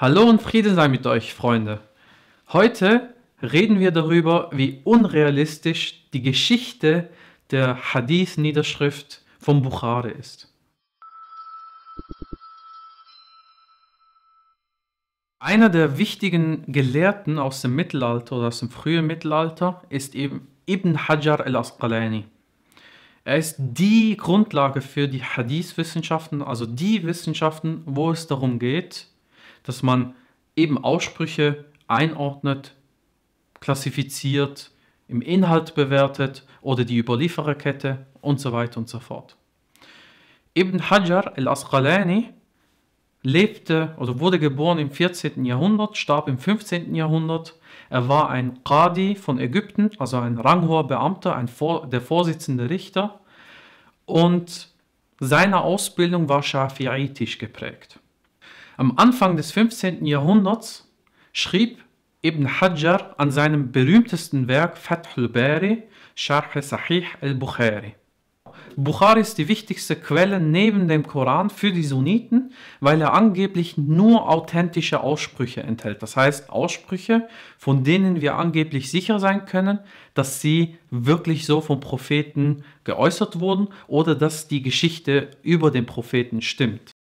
Hallo und Friede sei mit euch, Freunde. Heute reden wir darüber, wie unrealistisch die Geschichte der Hadith-Niederschrift von Bukhari ist. Einer der wichtigen Gelehrten aus dem Mittelalter oder aus dem frühen Mittelalter ist eben Ibn Hajar al-Asqalani. Er ist die Grundlage für die Hadith-Wissenschaften, also die Wissenschaften, wo es darum geht, dass man eben Aussprüche einordnet, klassifiziert, im Inhalt bewertet oder die Überliefererkette und so weiter und so fort. Ibn Hajar al-Asqalani lebte oder wurde geboren im 14. Jahrhundert, starb im 15. Jahrhundert. Er war ein Qadi von Ägypten, also ein ranghoher Beamter, ein Vor der Vorsitzende Richter. Und seine Ausbildung war schafiitisch geprägt. Am Anfang des 15. Jahrhunderts schrieb Ibn Hajar an seinem berühmtesten Werk Fathul Bari, Sharh Sahih al-Bukhari. Bukhari ist die wichtigste Quelle neben dem Koran für die Sunniten, weil er angeblich nur authentische Aussprüche enthält. Das heißt Aussprüche, von denen wir angeblich sicher sein können, dass sie wirklich so vom Propheten geäußert wurden oder dass die Geschichte über den Propheten stimmt.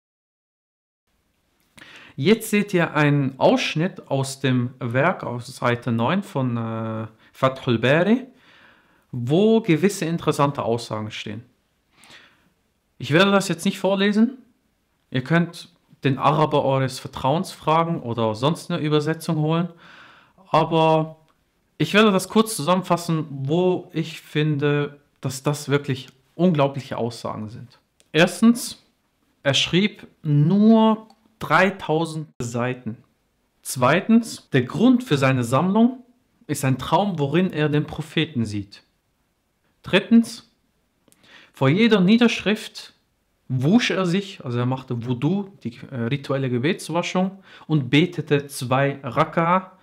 Jetzt seht ihr einen Ausschnitt aus dem Werk auf Seite 9 von äh, Fathul Bari, wo gewisse interessante Aussagen stehen. Ich werde das jetzt nicht vorlesen. Ihr könnt den Araber eures Vertrauens fragen oder sonst eine Übersetzung holen. Aber ich werde das kurz zusammenfassen, wo ich finde, dass das wirklich unglaubliche Aussagen sind. Erstens, er schrieb nur 3000 Seiten. Zweitens, der Grund für seine Sammlung ist ein Traum, worin er den Propheten sieht. Drittens, vor jeder Niederschrift wusch er sich, also er machte Wudu, die äh, rituelle Gebetswaschung, und betete zwei Raka,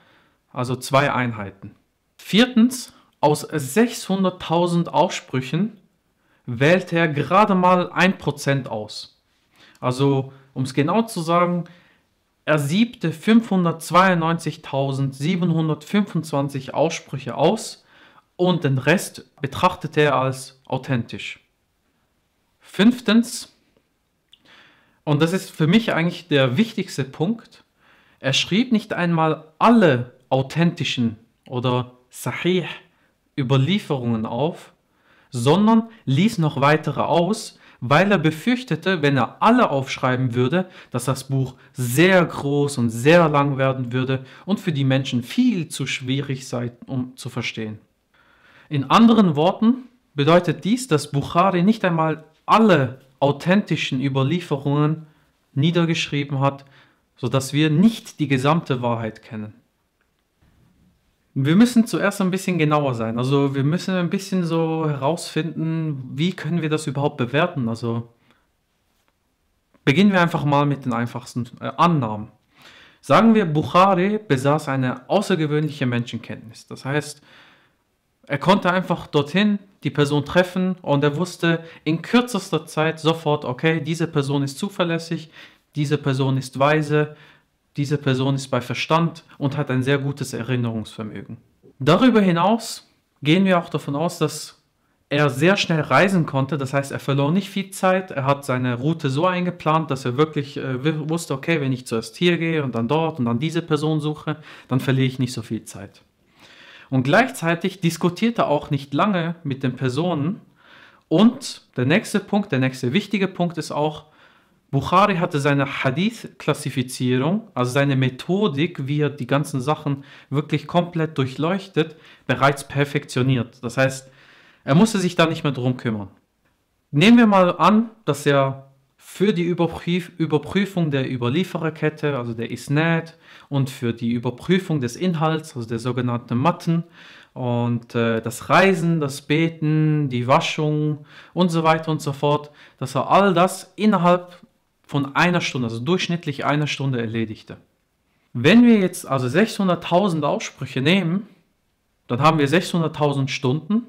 also zwei Einheiten. Viertens, aus 600.000 Aufsprüchen wählte er gerade mal 1% aus. Also um es genau zu sagen, er siebte 592.725 Aussprüche aus und den Rest betrachtete er als authentisch. Fünftens, und das ist für mich eigentlich der wichtigste Punkt, er schrieb nicht einmal alle authentischen oder sahih Überlieferungen auf, sondern ließ noch weitere aus, weil er befürchtete, wenn er alle aufschreiben würde, dass das Buch sehr groß und sehr lang werden würde und für die Menschen viel zu schwierig sei, um zu verstehen. In anderen Worten bedeutet dies, dass Bukhari nicht einmal alle authentischen Überlieferungen niedergeschrieben hat, sodass wir nicht die gesamte Wahrheit kennen. Wir müssen zuerst ein bisschen genauer sein. Also wir müssen ein bisschen so herausfinden, wie können wir das überhaupt bewerten. Also beginnen wir einfach mal mit den einfachsten äh, Annahmen. Sagen wir, Bukhari besaß eine außergewöhnliche Menschenkenntnis. Das heißt, er konnte einfach dorthin die Person treffen und er wusste in kürzester Zeit sofort, okay, diese Person ist zuverlässig, diese Person ist weise, diese Person ist bei Verstand und hat ein sehr gutes Erinnerungsvermögen. Darüber hinaus gehen wir auch davon aus, dass er sehr schnell reisen konnte. Das heißt, er verlor nicht viel Zeit. Er hat seine Route so eingeplant, dass er wirklich äh, wusste, okay, wenn ich zuerst hier gehe und dann dort und dann diese Person suche, dann verliere ich nicht so viel Zeit. Und gleichzeitig diskutierte er auch nicht lange mit den Personen. Und der nächste Punkt, der nächste wichtige Punkt ist auch, Bukhari hatte seine Hadith-Klassifizierung, also seine Methodik, wie er die ganzen Sachen wirklich komplett durchleuchtet, bereits perfektioniert. Das heißt, er musste sich da nicht mehr drum kümmern. Nehmen wir mal an, dass er für die Überprüf Überprüfung der Überliefererkette, also der Isnad, und für die Überprüfung des Inhalts, also der sogenannten Matten, und äh, das Reisen, das Beten, die Waschung und so weiter und so fort, dass er all das innerhalb von einer Stunde, also durchschnittlich einer Stunde erledigte. Wenn wir jetzt also 600.000 Aussprüche nehmen, dann haben wir 600.000 Stunden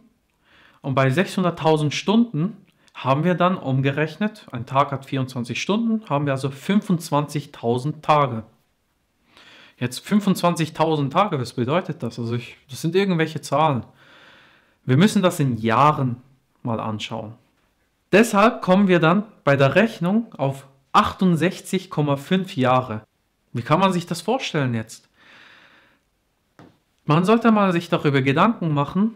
und bei 600.000 Stunden haben wir dann umgerechnet, ein Tag hat 24 Stunden, haben wir also 25.000 Tage. Jetzt 25.000 Tage, was bedeutet das? Also ich, das sind irgendwelche Zahlen. Wir müssen das in Jahren mal anschauen. Deshalb kommen wir dann bei der Rechnung auf 68,5 Jahre. Wie kann man sich das vorstellen jetzt? Man sollte mal sich darüber Gedanken machen,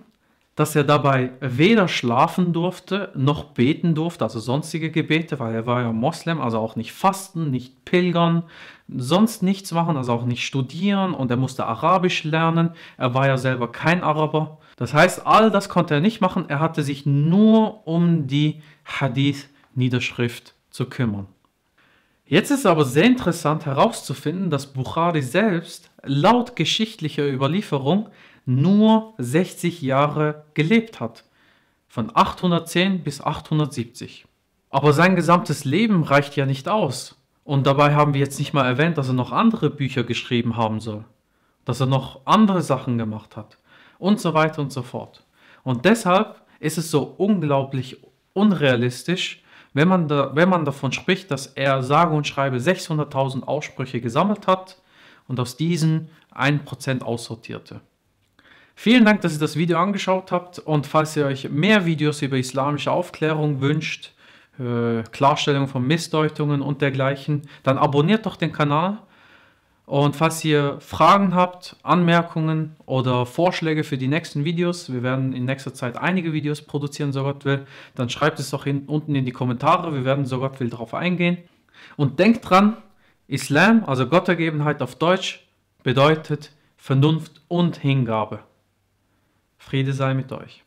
dass er dabei weder schlafen durfte noch beten durfte, also sonstige Gebete, weil er war ja Moslem, also auch nicht fasten, nicht pilgern, sonst nichts machen, also auch nicht studieren und er musste Arabisch lernen, er war ja selber kein Araber. Das heißt, all das konnte er nicht machen, er hatte sich nur um die Hadith-Niederschrift zu kümmern. Jetzt ist aber sehr interessant herauszufinden, dass Bukhari selbst laut geschichtlicher Überlieferung nur 60 Jahre gelebt hat, von 810 bis 870. Aber sein gesamtes Leben reicht ja nicht aus. Und dabei haben wir jetzt nicht mal erwähnt, dass er noch andere Bücher geschrieben haben soll, dass er noch andere Sachen gemacht hat und so weiter und so fort. Und deshalb ist es so unglaublich unrealistisch, wenn man, da, wenn man davon spricht, dass er sage und schreibe 600.000 Aussprüche gesammelt hat und aus diesen 1% aussortierte. Vielen Dank, dass ihr das Video angeschaut habt und falls ihr euch mehr Videos über islamische Aufklärung wünscht, äh, Klarstellung von Missdeutungen und dergleichen, dann abonniert doch den Kanal und falls ihr Fragen habt, Anmerkungen oder Vorschläge für die nächsten Videos, wir werden in nächster Zeit einige Videos produzieren, so Gott will, dann schreibt es doch unten in die Kommentare, wir werden so Gott will darauf eingehen. Und denkt dran, Islam, also Gottergebenheit auf Deutsch, bedeutet Vernunft und Hingabe. Friede sei mit euch.